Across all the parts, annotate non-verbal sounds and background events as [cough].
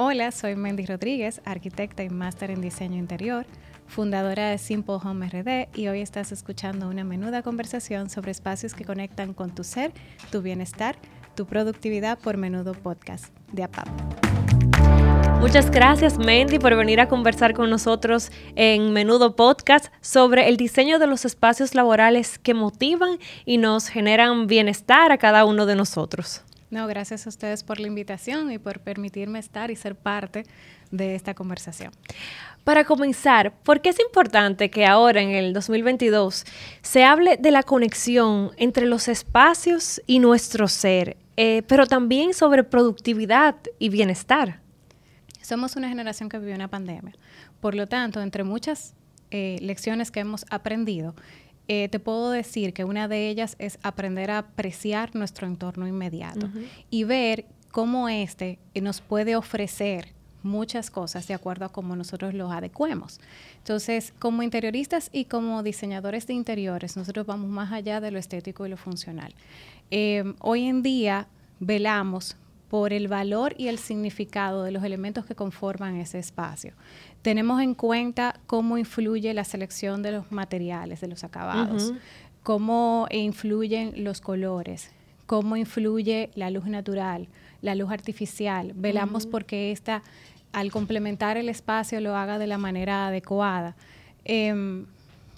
Hola, soy Mendy Rodríguez, arquitecta y máster en diseño interior, fundadora de Simple Home RD y hoy estás escuchando una menuda conversación sobre espacios que conectan con tu ser, tu bienestar, tu productividad por Menudo Podcast de APAP. Muchas gracias Mendy por venir a conversar con nosotros en Menudo Podcast sobre el diseño de los espacios laborales que motivan y nos generan bienestar a cada uno de nosotros. No, gracias a ustedes por la invitación y por permitirme estar y ser parte de esta conversación. Para comenzar, ¿por qué es importante que ahora en el 2022 se hable de la conexión entre los espacios y nuestro ser, eh, pero también sobre productividad y bienestar? Somos una generación que vivió una pandemia. Por lo tanto, entre muchas eh, lecciones que hemos aprendido, eh, te puedo decir que una de ellas es aprender a apreciar nuestro entorno inmediato y ver cómo éste nos puede ofrecer muchas cosas de acuerdo a cómo nosotros los adecuemos. Entonces, como interioristas y como diseñadores de interiores, nosotros vamos más allá de lo estético y lo funcional. Eh, hoy en día velamos por el valor y el significado de los elementos que conforman ese espacio tenemos en cuenta cómo influye la selección de los materiales, de los acabados, cómo influyen los colores, cómo influye la luz natural, la luz artificial. Velamos porque esta, al complementar el espacio, lo haga de la manera adecuada. Em,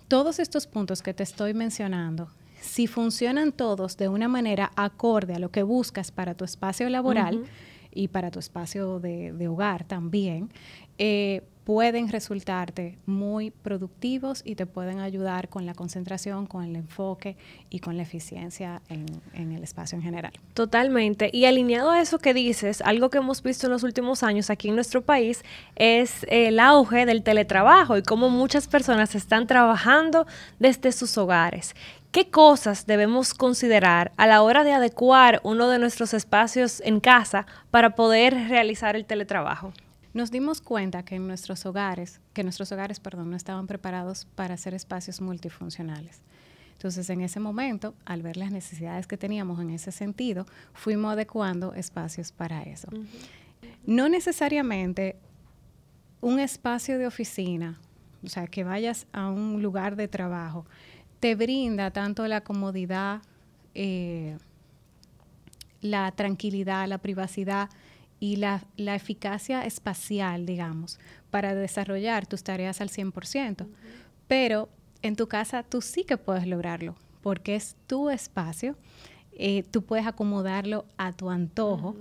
todos estos puntos que te estoy mencionando, si funcionan todos de una manera acorde a lo que buscas para tu espacio laboral, y para tu espacio de, hogar también, eh, pueden resultarte muy productivos y te pueden ayudar con la concentración, con el enfoque y con la eficiencia en, en, el espacio en general. Totalmente. Y alineado a eso que dices, algo que hemos visto en los últimos años aquí en nuestro país es el auge del teletrabajo y cómo muchas personas están trabajando desde sus hogares. ¿Qué cosas debemos considerar a la hora de adecuar uno de nuestros espacios en casa para poder realizar el teletrabajo? Nos dimos cuenta que en nuestros hogares, que nuestros hogares, perdón, no estaban preparados para hacer espacios multifuncionales. Entonces, en ese momento, al ver las necesidades que teníamos en ese sentido, fuimos adecuando espacios para eso. No necesariamente un espacio de oficina, o sea, que vayas a un lugar de trabajo, te brinda tanto la comodidad, eh, la tranquilidad, la privacidad y la, eficacia espacial, digamos, para desarrollar tus tareas al 100%. Pero en tu casa tú sí que puedes lograrlo, porque es tu espacio, eh, tú puedes acomodarlo a tu antojo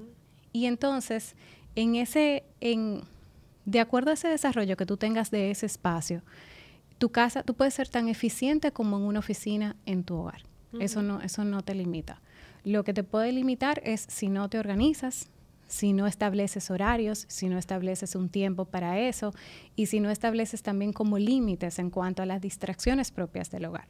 y entonces en ese, en, de acuerdo a ese desarrollo que tú tengas de ese espacio, tu casa, tú puedes ser tan eficiente como en una oficina en tu hogar. Eso no, eso no te limita. Lo que te puede limitar es si no te organizas, si no estableces horarios, si no estableces un tiempo para eso y si no estableces también como límites en cuanto a las distracciones propias del hogar.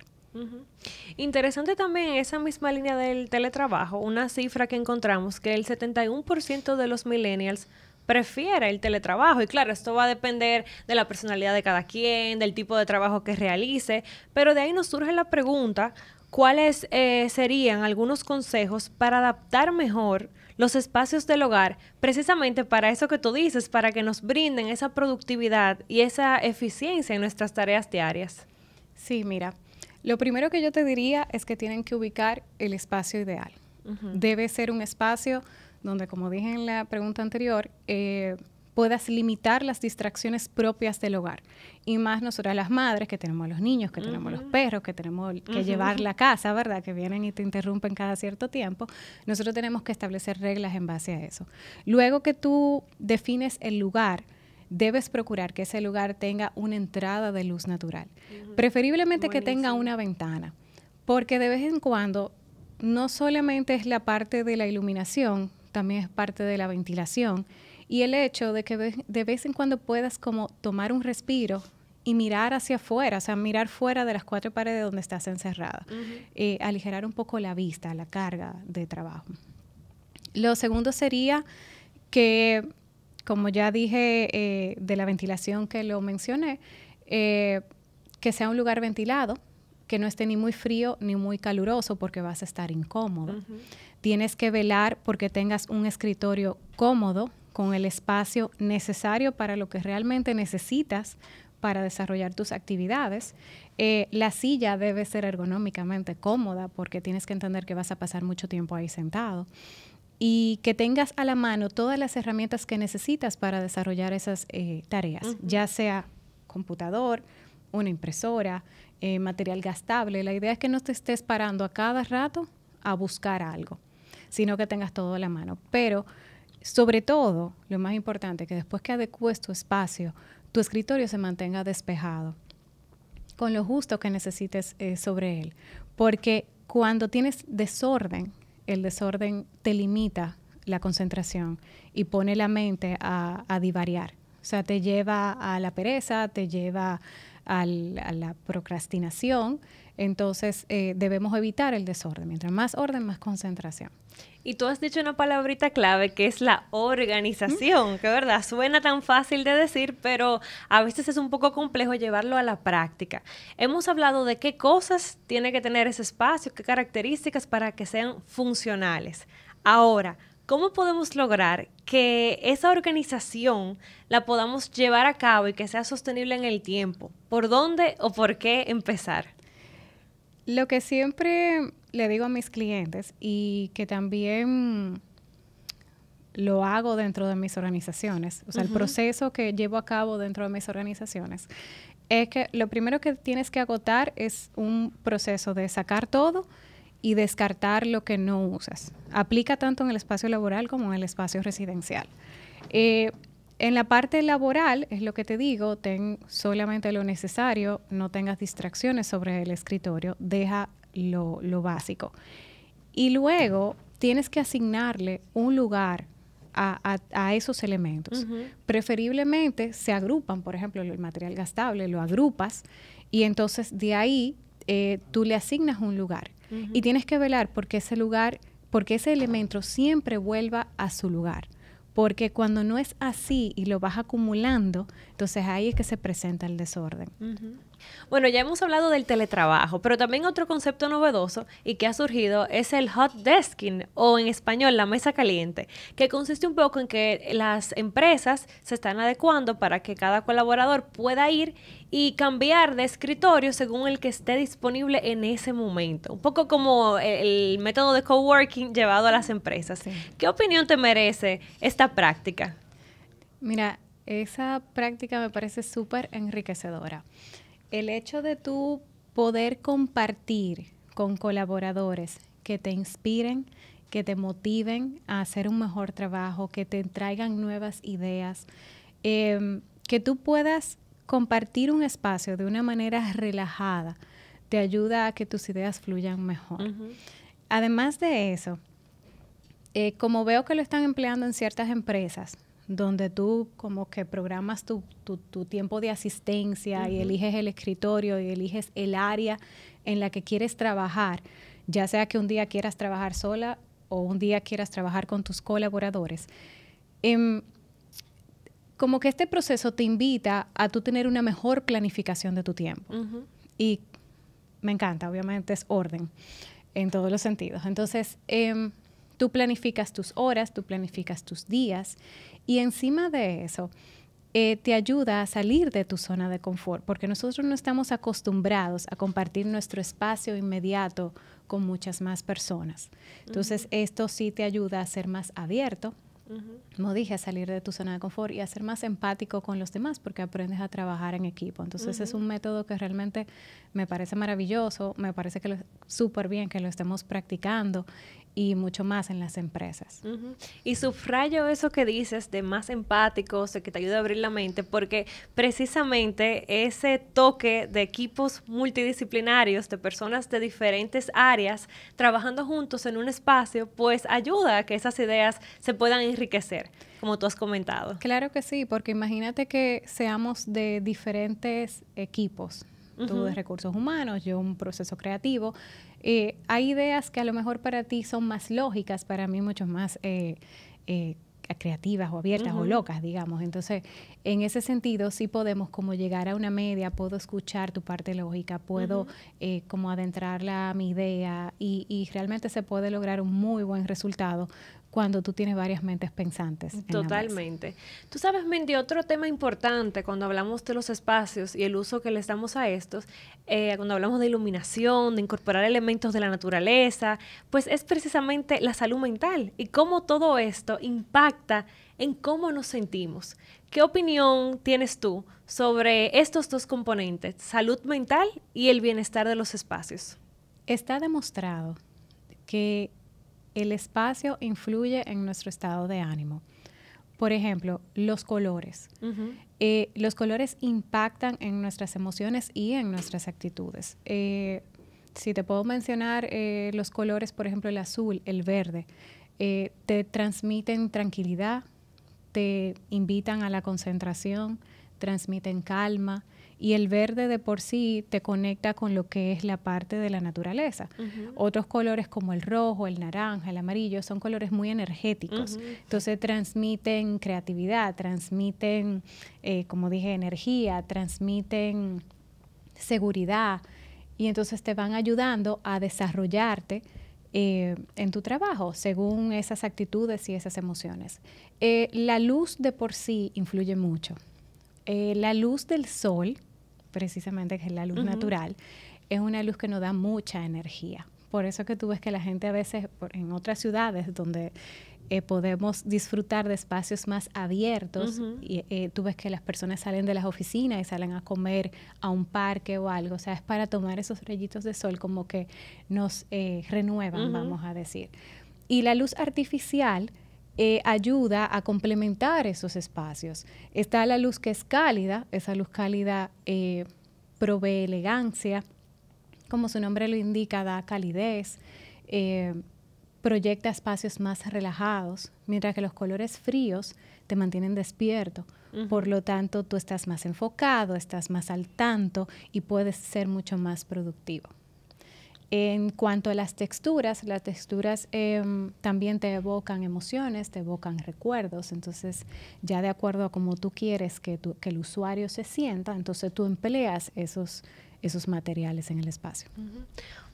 Interesante también esa misma línea del teletrabajo, una cifra que encontramos que el 71% de los millennials prefiere el teletrabajo. Y claro, esto va a depender de la personalidad de cada quien, del tipo de trabajo que realice, pero de ahí nos surge la pregunta, ¿cuáles eh, serían algunos consejos para adaptar mejor los espacios del hogar precisamente para eso que tú dices, para que nos brinden esa productividad y esa eficiencia en nuestras tareas diarias? Sí, mira, lo primero que yo te diría es que tienen que ubicar el espacio ideal. Debe ser un espacio donde, como dije en la pregunta anterior, eh, puedas limitar las distracciones propias del hogar. Y más nosotras las madres, que tenemos a los niños, que tenemos los perros, que tenemos que llevar la casa, ¿verdad? Que vienen y te interrumpen cada cierto tiempo. Nosotros tenemos que establecer reglas en base a eso. Luego que tú defines el lugar, debes procurar que ese lugar tenga una entrada de luz natural. Preferiblemente que tenga una ventana, porque de vez en cuando no solamente es la parte de la iluminación, también es parte de la ventilación. Y el hecho de que de vez en cuando puedas como tomar un respiro y mirar hacia afuera, o sea, mirar fuera de las cuatro paredes donde estás encerrada, eh, aligerar un poco la vista, la carga de trabajo. Lo segundo sería que, como ya dije eh, de la ventilación que lo mencioné, eh, que sea un lugar ventilado, que no esté ni muy frío ni muy caluroso porque vas a estar incómodo tienes que velar porque tengas un escritorio cómodo, con el espacio necesario para lo que realmente necesitas para desarrollar tus actividades. Eh, la silla debe ser ergonómicamente cómoda porque tienes que entender que vas a pasar mucho tiempo ahí sentado y que tengas a la mano todas las herramientas que necesitas para desarrollar esas eh, tareas, ya sea computador, una impresora, eh, material gastable. La idea es que no te estés parando a cada rato a buscar algo sino que tengas todo a la mano. Pero sobre todo, lo más importante, que después que adecues tu espacio, tu escritorio se mantenga despejado con lo justo que necesites eh, sobre él. Porque cuando tienes desorden, el desorden te limita la concentración y pone la mente a, divariar. O sea, te lleva a la pereza, te lleva a la procrastinación entonces eh, debemos evitar el desorden. Mientras más orden, más concentración. Y tú has dicho una palabrita clave que es la organización, que verdad, suena tan fácil de decir, pero a veces es un poco complejo llevarlo a la práctica. Hemos hablado de qué cosas tiene que tener ese espacio, qué características para que sean funcionales. Ahora, ¿cómo podemos lograr que esa organización la podamos llevar a cabo y que sea sostenible en el tiempo? ¿Por dónde o por qué empezar? Lo que siempre le digo a mis clientes y que también lo hago dentro de mis organizaciones, o sea, el proceso que llevo a cabo dentro de mis organizaciones, es que lo primero que tienes que agotar es un proceso de sacar todo y descartar lo que no usas. Aplica tanto en el espacio laboral como en el espacio residencial. Eh, en la parte laboral, es lo que te digo, ten solamente lo necesario, no tengas distracciones sobre el escritorio, deja lo, básico. Y luego tienes que asignarle un lugar a, esos elementos. Preferiblemente se agrupan, por ejemplo, el material gastable, lo agrupas y entonces de ahí eh, tú le asignas un lugar. Y tienes que velar porque ese lugar, porque ese elemento siempre vuelva a su lugar. Porque cuando no es así y lo vas acumulando, entonces ahí es que se presenta el desorden. Bueno, ya hemos hablado del teletrabajo, pero también otro concepto novedoso y que ha surgido es el hot desking o en español la mesa caliente, que consiste un poco en que las empresas se están adecuando para que cada colaborador pueda ir y cambiar de escritorio según el que esté disponible en ese momento. Un poco como el método de coworking llevado a las empresas. ¿Qué opinión te merece esta práctica? Mira, esa práctica me parece súper enriquecedora el hecho de tú poder compartir con colaboradores que te inspiren, que te motiven a hacer un mejor trabajo, que te traigan nuevas ideas, em, que tú puedas compartir un espacio de una manera relajada, te ayuda a que tus ideas fluyan mejor. Además de eso, eh, como veo que lo están empleando en ciertas empresas, donde tú como que programas tu, tiempo de asistencia y eliges el escritorio y eliges el área en la que quieres trabajar, ya sea que un día quieras trabajar sola o un día quieras trabajar con tus colaboradores. Em, como que este proceso te invita a tú tener una mejor planificación de tu tiempo. Y me encanta, obviamente es orden en todos los sentidos. Entonces, em, Tú planificas tus horas, tú planificas tus días y encima de eso eh, te ayuda a salir de tu zona de confort, porque nosotros no estamos acostumbrados a compartir nuestro espacio inmediato con muchas más personas. Entonces, esto sí te ayuda a ser más abierto, como dije, a salir de tu zona de confort y a ser más empático con los demás, porque aprendes a trabajar en equipo. Entonces, es un método que realmente me parece maravilloso, me parece que súper bien que lo estemos practicando y mucho más en las empresas. Y subrayo eso que dices de más empáticos, de que te ayuda a abrir la mente, porque precisamente ese toque de equipos multidisciplinarios, de personas de diferentes áreas, trabajando juntos en un espacio, pues ayuda a que esas ideas se puedan enriquecer, como tú has comentado. Claro que sí, porque imagínate que seamos de diferentes equipos, tú de recursos humanos, yo un proceso creativo, eh, hay ideas que a lo mejor para ti son más lógicas, para mí mucho más eh, eh, creativas o abiertas o locas, digamos. Entonces, en ese sentido, sí podemos como llegar a una media, puedo escuchar tu parte lógica, puedo como adentrarla a mi idea y realmente se puede lograr un muy buen resultado cuando tú tienes varias mentes pensantes. Totalmente. Tú sabes, Mindy, otro tema importante cuando hablamos de los espacios y el uso que le damos a estos, eh, cuando hablamos de iluminación, de incorporar elementos de la naturaleza, pues es precisamente la salud mental y cómo todo esto impacta en cómo nos sentimos. ¿Qué opinión tienes tú sobre estos dos componentes, salud mental y el bienestar de los espacios? Está demostrado que el espacio influye en nuestro estado de ánimo. Por ejemplo, los colores. Eh, los colores impactan en nuestras emociones y en nuestras actitudes. Eh, si te puedo mencionar eh, los colores, por ejemplo, el azul, el verde, te transmiten tranquilidad, te invitan a la concentración, transmiten calma, y el verde de por sí te conecta con lo que es la parte de la naturaleza. Otros colores como el rojo, el naranja, el amarillo son colores muy energéticos. Entonces transmiten creatividad, transmiten, eh, como dije, energía, transmiten seguridad y entonces te van ayudando a desarrollarte. Eh, en tu trabajo, según esas actitudes y esas emociones. Eh, la luz de por sí influye mucho. la luz del sol precisamente, que es la luz natural, es una luz que nos da mucha energía. Por eso que tú ves que la gente a veces, en otras ciudades donde eh, podemos disfrutar de espacios más abiertos, y, eh, tú ves que las personas salen de las oficinas y salen a comer a un parque o algo. O sea, es para tomar esos rayitos de sol como que nos eh, renuevan, vamos a decir. Y la luz artificial eh, ayuda a complementar esos espacios. Está la luz que es cálida, esa luz cálida eh, provee elegancia, como su nombre lo indica, da calidez, eh, proyecta espacios más relajados, mientras que los colores fríos te mantienen despierto. Por lo tanto, tú estás más enfocado, estás más al tanto y puedes ser mucho más productivo. En cuanto a las texturas, las texturas em, también te evocan emociones, te evocan recuerdos, entonces ya de acuerdo a cómo tú quieres que, el usuario se sienta, entonces tú empleas esos, esos materiales en el espacio.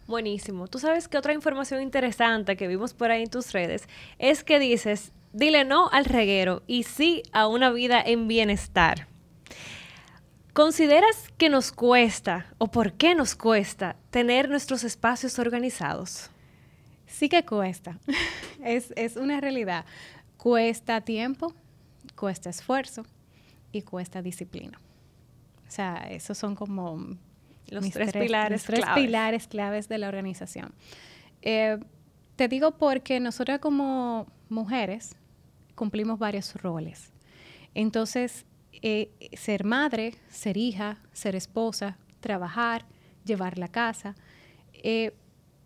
Buenísimo. Tú sabes que otra información interesante que vimos por ahí en tus redes es que dices, dile no al reguero y sí a una vida en bienestar. ¿Consideras que nos cuesta o por qué nos cuesta tener nuestros espacios organizados? Sí que cuesta, [laughs] es, una realidad. Cuesta tiempo, cuesta esfuerzo y cuesta disciplina. O sea, esos son como los tres, pilares, claves. de la organización. Eh, te digo porque nosotras como mujeres cumplimos varios roles. Entonces, eh, ser madre, ser hija, ser esposa, trabajar, llevar la casa, eh,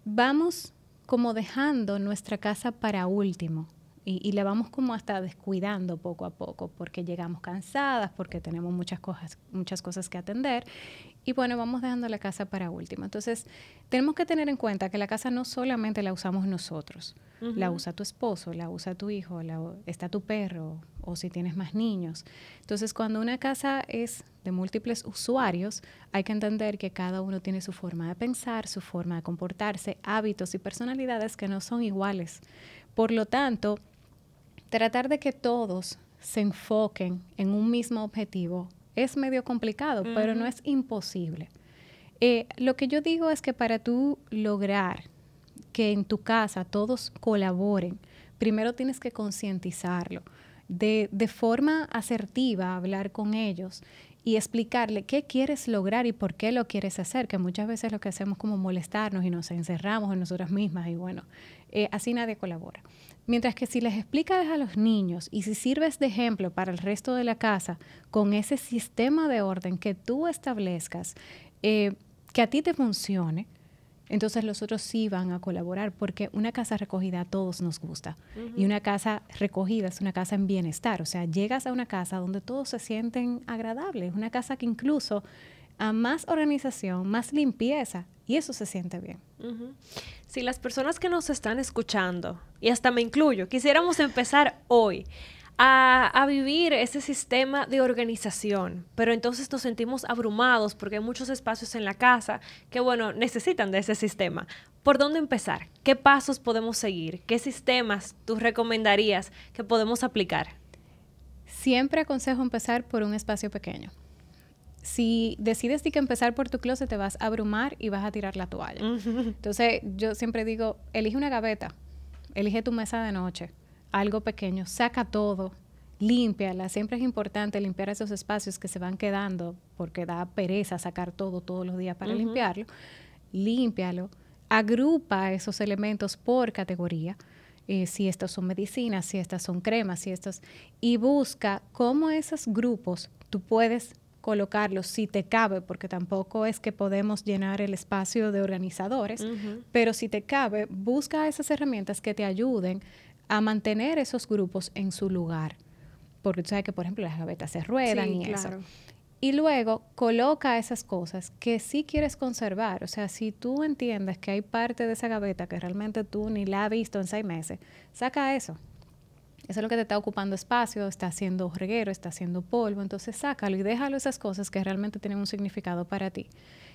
vamos como dejando nuestra casa para último y, la vamos como hasta descuidando poco a poco porque llegamos cansadas, porque tenemos muchas cosas, muchas cosas que atender y bueno, vamos dejando la casa para último. Entonces, tenemos que tener en cuenta que la casa no solamente la usamos nosotros, la usa tu esposo, la usa tu hijo, está tu perro, o si tienes más niños. Entonces, cuando una casa es de múltiples usuarios, hay que entender que cada uno tiene su forma de pensar, su forma de comportarse, hábitos y personalidades que no son iguales. Por lo tanto, tratar de que todos se enfoquen en un mismo objetivo es medio complicado, pero no es imposible. Eh, lo que yo digo es que para tú lograr que en tu casa todos colaboren, primero tienes que concientizarlo de, forma asertiva hablar con ellos y explicarle qué quieres lograr y por qué lo quieres hacer, que muchas veces lo que hacemos como molestarnos y nos encerramos en nosotras mismas y bueno, eh, así nadie colabora. Mientras que si les explicas a los niños y si sirves de ejemplo para el resto de la casa con ese sistema de orden que tú establezcas, eh, que a ti te funcione, entonces los otros sí van a colaborar, porque una casa recogida a todos nos gusta. Y una casa recogida es una casa en bienestar, o sea, llegas a una casa donde todos se sienten agradables, una casa que incluso a más organización, más limpieza, y eso se siente bien. Si las personas que nos están escuchando, y hasta me incluyo, quisiéramos empezar hoy, a, vivir ese sistema de organización, pero entonces nos sentimos abrumados porque hay muchos espacios en la casa que, bueno, necesitan de ese sistema. ¿Por dónde empezar? ¿Qué pasos podemos seguir? ¿Qué sistemas tú recomendarías que podemos aplicar? Siempre aconsejo empezar por un espacio pequeño. Si decides que empezar por tu closet te vas a abrumar y vas a tirar la toalla. Entonces yo siempre digo, elige una gaveta, elige tu mesa de noche, algo pequeño, saca todo, límpiala. Siempre es importante limpiar esos espacios que se van quedando porque da pereza sacar todo todos los días para limpiarlo. Límpialo. Agrupa esos elementos por categoría. Eh, si estas son medicinas, si estas son cremas, si estas... Y busca cómo esos grupos tú puedes colocarlos si te cabe, porque tampoco es que podemos llenar el espacio de organizadores, pero si te cabe, busca esas herramientas que te ayuden a mantener esos grupos en su lugar. Porque tú sabes que, por ejemplo, las gavetas se ruedan y eso. Y luego coloca esas cosas que sí quieres conservar. O sea, si tú entiendes que hay parte de esa gaveta que realmente tú ni la has visto en seis meses, saca eso. Eso es lo que te está ocupando espacio, está haciendo reguero, está haciendo polvo. Entonces sácalo y déjalo esas cosas que realmente tienen un significado para ti.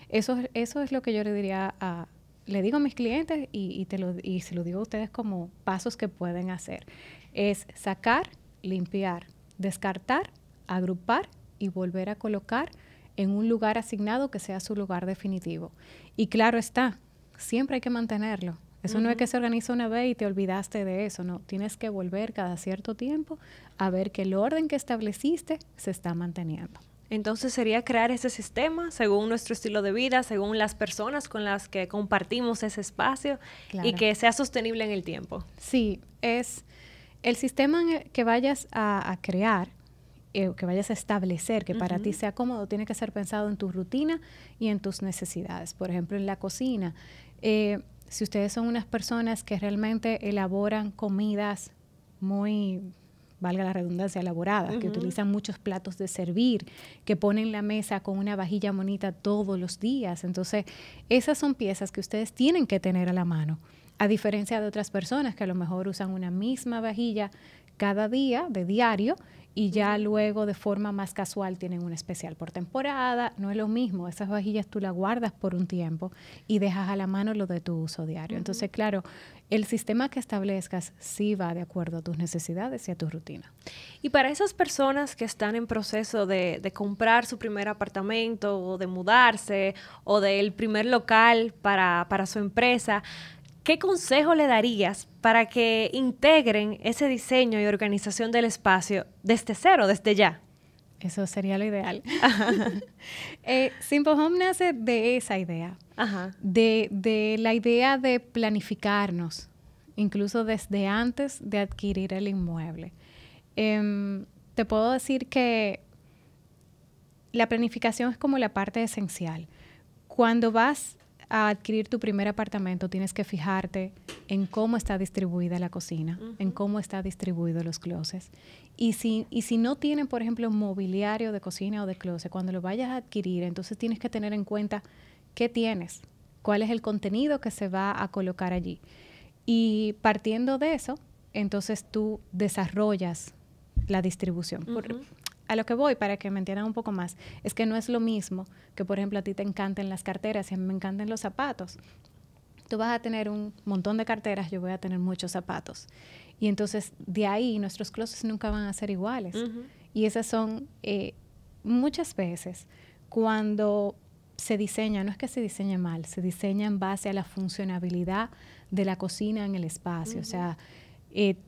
Eso, eso es lo que yo le diría a, le digo a mis clientes y, te lo, se lo digo a ustedes como pasos que pueden hacer. Es sacar, limpiar, descartar, agrupar y volver a colocar en un lugar asignado que sea su lugar definitivo. Y claro está, siempre hay que mantenerlo. Eso no es que se organiza una vez y te olvidaste de eso, no. Tienes que volver cada cierto tiempo a ver que el orden que estableciste se está manteniendo. Entonces sería crear ese sistema según nuestro estilo de vida, según las personas con las que compartimos ese espacio y que sea sostenible en el tiempo. Sí, es el sistema que vayas a, crear, eh, que vayas a establecer, que para ti sea cómodo, tiene que ser pensado en tu rutina y en tus necesidades. Por ejemplo, en la cocina, eh, si ustedes son unas personas que realmente elaboran comidas muy valga la redundancia, elaborada, que utilizan muchos platos de servir, que ponen la mesa con una vajilla bonita todos los días. Entonces, esas son piezas que ustedes tienen que tener a la mano, a diferencia de otras personas que a lo mejor usan una misma vajilla cada día, de diario, y ya luego de forma más casual tienen un especial por temporada. No es lo mismo, esas vajillas tú las guardas por un tiempo y dejas a la mano lo de tu uso diario. Entonces, claro, el sistema que establezcas sí va de acuerdo a tus necesidades y a tu rutina. Y para esas personas que están en proceso de, comprar su primer apartamento o de mudarse o del primer local para, para su empresa, ¿Qué consejo le darías para que integren ese diseño y organización del espacio desde cero, desde ya? Eso sería lo ideal. [laughs] [laughs] eh, Simple Home nace de esa idea, De, la idea de planificarnos, incluso desde antes de adquirir el inmueble. Em, te puedo decir que la planificación es como la parte esencial. Cuando vas a adquirir tu primer apartamento, tienes que fijarte en cómo está distribuida la cocina, en cómo está distribuido los closets. Y si, si no tienen, por ejemplo, mobiliario de cocina o de closet, cuando lo vayas a adquirir, entonces tienes que tener en cuenta qué tienes, cuál es el contenido que se va a colocar allí. Y partiendo de eso, entonces tú desarrollas la distribución a lo que voy, para que me entiendan un poco más, es que no es lo mismo que, por ejemplo, a ti te encanten las carteras y a mí me encantan los zapatos. Tú vas a tener un montón de carteras, yo voy a tener muchos zapatos. Y entonces, de ahí, nuestros closets nunca van a ser iguales. Y esas son eh, muchas veces cuando se diseña, no es que se diseñe mal, se diseña en base a la funcionabilidad de la cocina en el espacio. O sea,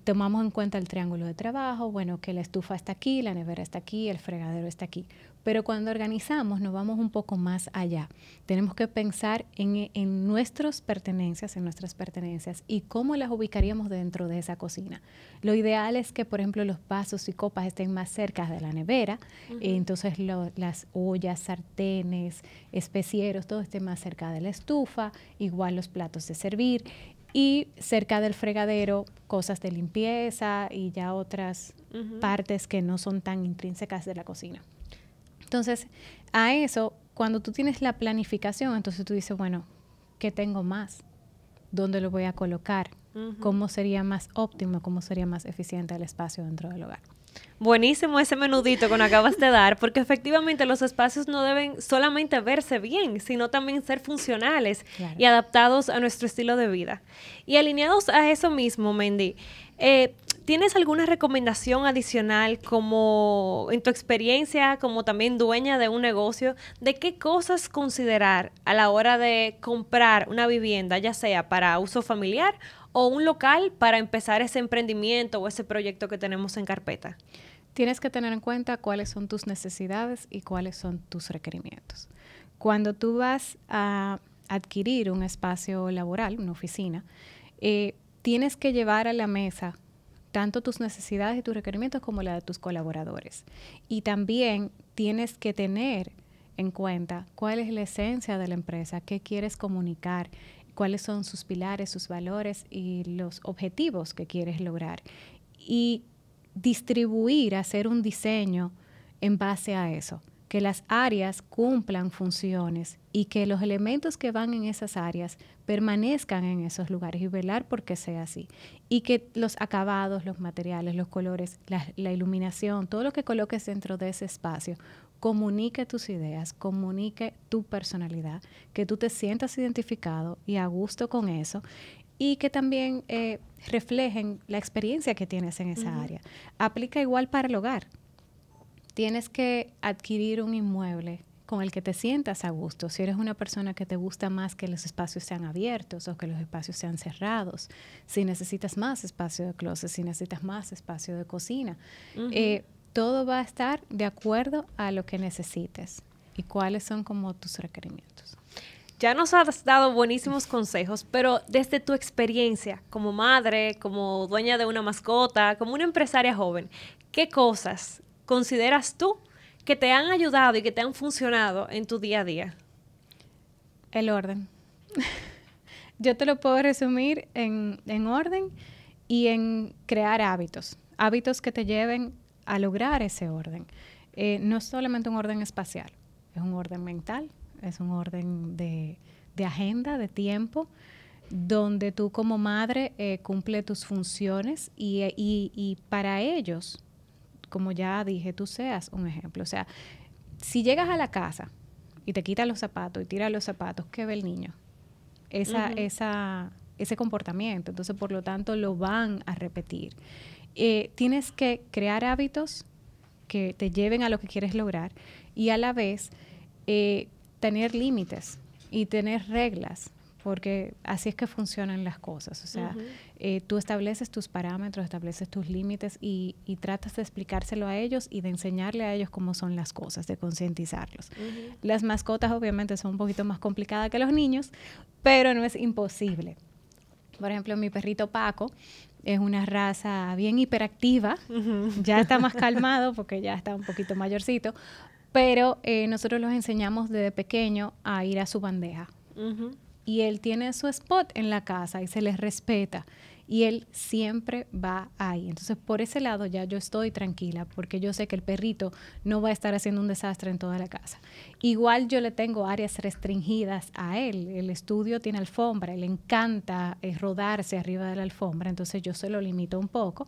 tomamos en cuenta el triángulo de trabajo, bueno, que la estufa está aquí, la nevera está aquí, el fregadero está aquí. Pero cuando organizamos nos vamos un poco más allá. Tenemos que pensar en, en nuestras pertenencias, en nuestras pertenencias y cómo las ubicaríamos dentro de esa cocina. Lo ideal es que, por ejemplo, los vasos y copas estén más cerca de la nevera, entonces las ollas, sartenes, especieros, todo esté más cerca de la estufa, igual los platos de servir y cerca del fregadero cosas de limpieza y ya otras partes que no son tan intrínsecas de la cocina. Entonces, a eso, cuando tú tienes la planificación, entonces tú dices, bueno, ¿qué tengo más? ¿Dónde lo voy a colocar? ¿Cómo sería más óptimo? ¿Cómo sería más eficiente el espacio dentro del hogar? Buenísimo ese menudito que nos acabas de dar, porque efectivamente los espacios no deben solamente verse bien, sino también ser funcionales y adaptados a nuestro estilo de vida. Y alineados a eso mismo, mendi eh, ¿tienes alguna recomendación adicional como en tu experiencia, como también dueña de un negocio, de qué cosas considerar a la hora de comprar una vivienda, ya sea para uso familiar o un local para empezar ese emprendimiento o ese proyecto que tenemos en carpeta? Tienes que tener en cuenta cuáles son tus necesidades y cuáles son tus requerimientos. Cuando tú vas a adquirir un espacio laboral, una oficina, eh, tienes que llevar a la mesa tanto tus necesidades y tus requerimientos como la de tus colaboradores. Y también tienes que tener en cuenta cuál es la esencia de la empresa, qué quieres comunicar, cuáles son sus pilares, sus valores y los objetivos que quieres lograr. Y distribuir, hacer un diseño en base a eso, que las áreas cumplan funciones y que los elementos que van en esas áreas permanezcan en esos lugares y velar porque sea así. Y que los acabados, los materiales, los colores, la, la iluminación, todo lo que coloques dentro de ese espacio comunique tus ideas, comunique tu personalidad, que tú te sientas identificado y a gusto con eso y que también eh, reflejen la experiencia que tienes en esa área. Aplica igual para el hogar. Tienes que adquirir un inmueble con el que te sientas a gusto. Si eres una persona que te gusta más que los espacios sean abiertos o que los espacios sean cerrados, si necesitas más espacio de closet, si necesitas más espacio de cocina, todo va a estar de acuerdo a lo que necesites y cuáles son como tus requerimientos. Ya nos has dado buenísimos consejos, pero desde tu experiencia como madre, como dueña de una mascota, como una empresaria joven, ¿qué cosas consideras tú que te han ayudado y que te han funcionado en tu día a día? El orden. [laughs] Yo te lo puedo resumir en, orden y en crear hábitos, hábitos que te lleven a lograr ese orden. Eh, no es solamente un orden espacial, es un orden mental, es un orden de, agenda, de tiempo, donde tú como madre eh, cumple tus funciones eh, y, para ellos, como ya dije, tú seas un ejemplo. O sea, si llegas a la casa y te quitas los zapatos y tiras los zapatos, ¿qué ve el niño? Esa, esa, ese comportamiento. Entonces, por lo tanto, lo van a repetir. Eh, tienes que crear hábitos que te lleven a lo que quieres lograr y a la vez eh, tener límites y tener reglas, porque así es que funcionan las cosas. O sea, eh, tú estableces tus parámetros, estableces tus límites y, tratas de explicárselo a ellos y de enseñarle a ellos cómo son las cosas, de concientizarlos. Las mascotas obviamente son un poquito más complicadas que los niños, pero no es imposible. Por ejemplo, mi perrito Paco es una raza bien hiperactiva, ya está más [laughs] calmado porque ya está un poquito mayorcito, pero eh, nosotros los enseñamos desde pequeño a ir a su bandeja. Y él tiene su spot en la casa y se les respeta y él siempre va ahí. Entonces, por ese lado ya yo estoy tranquila porque yo sé que el perrito no va a estar haciendo un desastre en toda la casa. Igual yo le tengo áreas restringidas a él. El estudio tiene alfombra, Le encanta eh, rodarse arriba de la alfombra, entonces yo se lo limito un poco.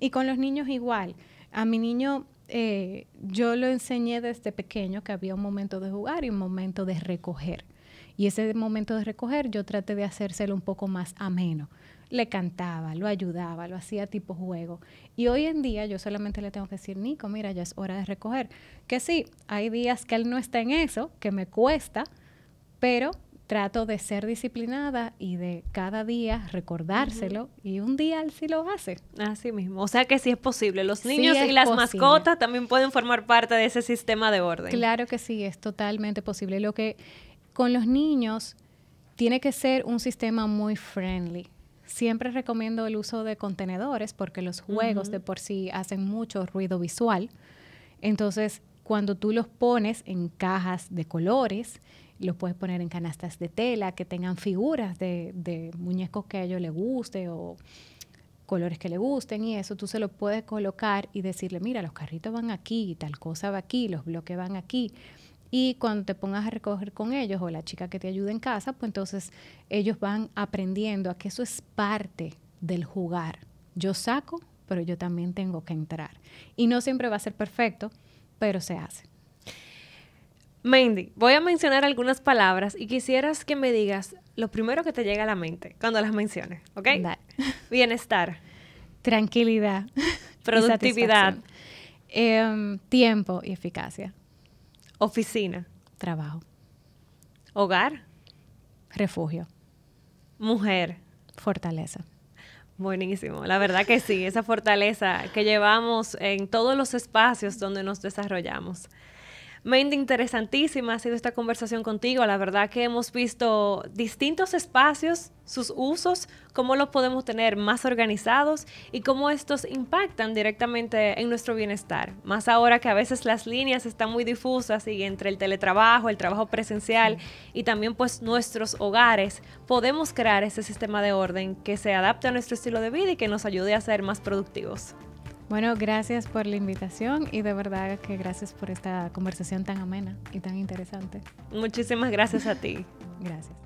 Y con los niños igual. A mi niño eh, yo lo enseñé desde pequeño que había un momento de jugar y un momento de recoger. Y ese momento de recoger yo traté de hacérselo un poco más ameno. Le cantaba, lo ayudaba, lo hacía tipo juego. Y hoy en día yo solamente le tengo que decir, Nico, mira, ya es hora de recoger. Que sí, hay días que él no está en eso, que me cuesta, pero trato de ser disciplinada y de cada día recordárselo y un día él sí lo hace. Así mismo. O sea que sí es posible. Los niños y las mascotas también pueden formar parte de ese sistema de orden. Claro que sí, es totalmente posible. Lo que con los niños tiene que ser un sistema muy friendly. Siempre recomiendo el uso de contenedores porque los juegos de por sí hacen mucho ruido visual. Entonces, cuando tú los pones en cajas de colores, los puedes poner en canastas de tela que tengan figuras de, de muñecos que a ellos les guste o colores que le gusten y eso, tú se lo puedes colocar y decirle, mira, los carritos van aquí, tal cosa va aquí, los bloques van aquí y cuando te pongas a recoger con ellos o la chica que te ayuda en casa, pues entonces ellos van aprendiendo a que eso es parte del jugar. Yo saco, pero yo también tengo que entrar. Y no siempre va a ser perfecto, pero se hace. Mandy, voy a mencionar algunas palabras y quisieras que me digas lo primero que te llega a la mente cuando las menciones, ¿ok? [laughs] Bienestar. Tranquilidad. [laughs] Productividad. Em, tiempo y eficacia. Oficina. Trabajo. Hogar. Refugio. Mujer. Fortaleza. Buenísimo, la verdad que sí, esa fortaleza que llevamos en todos los espacios donde nos desarrollamos. Mende, interesantísima ha sido esta conversación contigo. La verdad que hemos visto distintos espacios, sus usos, cómo los podemos tener más organizados y cómo estos impactan directamente en nuestro bienestar. Más ahora que a veces las líneas están muy difusas y entre el teletrabajo, el trabajo presencial y también pues nuestros hogares, podemos crear ese sistema de orden que se adapte a nuestro estilo de vida y que nos ayude a ser más productivos. Bueno, gracias por la invitación y de verdad que gracias por esta conversación tan amena y tan interesante. Muchísimas gracias a ti. gracias.